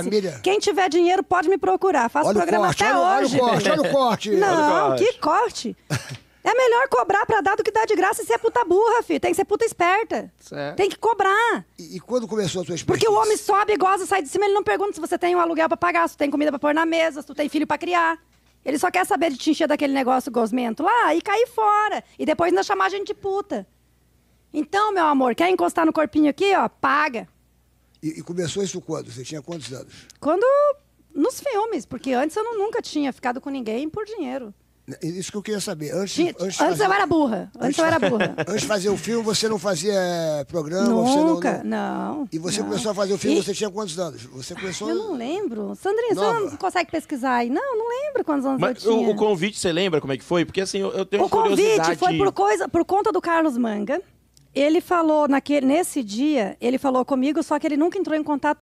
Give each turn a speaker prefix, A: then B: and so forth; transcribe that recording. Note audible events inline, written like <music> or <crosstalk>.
A: Assim, família. Quem tiver dinheiro pode me procurar. Faço olha programa corte, até olha, hoje. Olha o corte, olha o corte. Não, o corte. que corte. É melhor cobrar pra dar do que dar de graça e ser puta burra, filho. Tem que ser puta esperta. Certo. Tem que cobrar. E, e quando começou a sua experiência? Porque o homem sobe, goza, sai de cima, ele não pergunta se você tem um aluguel pra pagar, se tem comida pra pôr na mesa, se tu tem filho pra criar. Ele só quer saber de te encher daquele negócio gosmento lá e cair fora. E depois ainda chamar a gente de puta. Então, meu amor, quer encostar no corpinho aqui, ó? Paga.
B: E, e, começou isso quando? Você tinha quantos anos?
A: Quando. Nos filmes, porque antes eu não, nunca tinha ficado com ninguém por dinheiro.
B: Né, isso que eu queria saber. Antes, Tinha, antes, antes fazer... eu era burra. Antes, antes, eu era <laughs> burra. Antes de fazer o filme, você não fazia eh, programa? Nunca, não, não, E você não. começou a fazer o filme, e... você tinha quantos anos? Você começou... Eu não
A: lembro. Sandrinha, Nova. você não consegue pesquisar aí? Não, não lembro quantos anos Mas eu tinha. O, o
C: convite, você lembra como é que foi? Porque assim, eu, eu tenho o curiosidade... O convite foi por,
A: coisa, por conta do Carlos Manga. Ele falou naquele, nesse dia, ele falou comigo, só que ele nunca entrou em contato